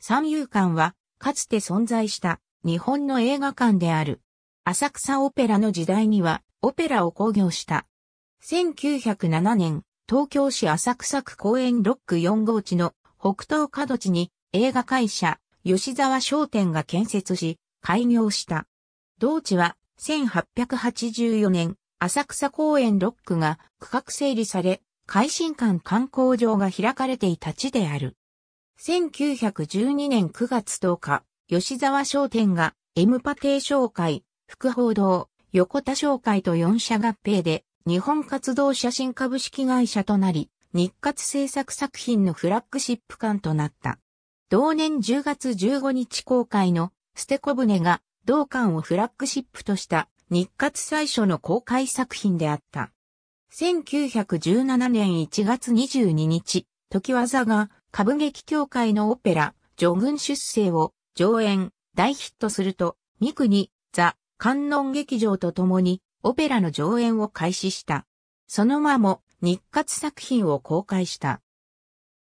三遊館は、かつて存在した日本の映画館である。浅草オペラの時代には、オペラを興行した。1907年、東京市浅草区公園ッ区4号地の北東角地に映画会社吉沢商店が建設し、開業した。同地は1884年、浅草公園ッ区が区画整理され、海神館観光場が開かれていた地である。1912年9月10日、吉沢商店が、エムパテー商会、福報堂、横田商会と4社合併で、日本活動写真株式会社となり、日活制作作品のフラッグシップ館となった。同年10月15日公開の、捨て小舟が、同館をフラッグシップとした、日活最初の公開作品であった。1917年1月22日、時わざが歌舞劇協会のオペラ、女軍出生を上演、大ヒットすると、三国、ザ、観音劇場と共にオペラの上演を開始した。そのまも日活作品を公開した。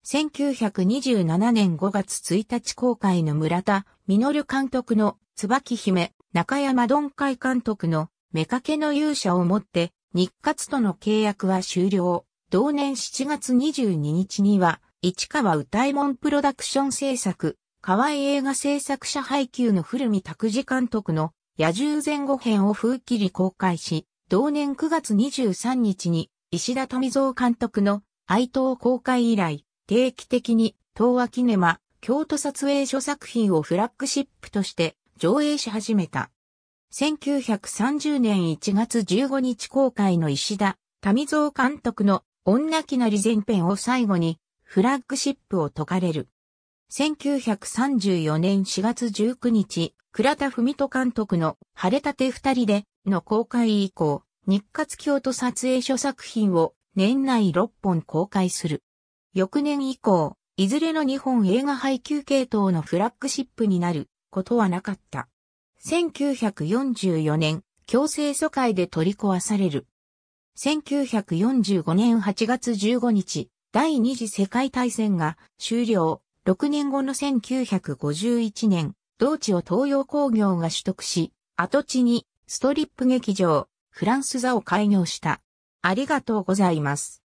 1927年5月1日公開の村田実監督の椿姫、中山鈍海監督の目かけの勇者をもって日活との契約は終了。同年7月22日には、市川歌右衛門プロダクション制作、河合映画制作者配給の古見拓司監督の野獣前後編を風切り公開し、同年9月23日に石田富蔵監督の哀悼公開以来、定期的に東亜キネマ、京都撮影所作品をフラッグシップとして上映し始めた。1930年1月15日公開の石田、民蔵監督の女気なり前編を最後に、フラッグシップを解かれる。1934年4月19日、倉田文人監督の晴れたて二人での公開以降、日活京都撮影所作品を年内6本公開する。翌年以降、いずれの日本映画配給系統のフラッグシップになることはなかった。1944年、強制疎開で取り壊される。1945年8月15日、第二次世界大戦が終了。6年後の1951年、同地を東洋工業が取得し、跡地にストリップ劇場、フランス座を開業した。ありがとうございます。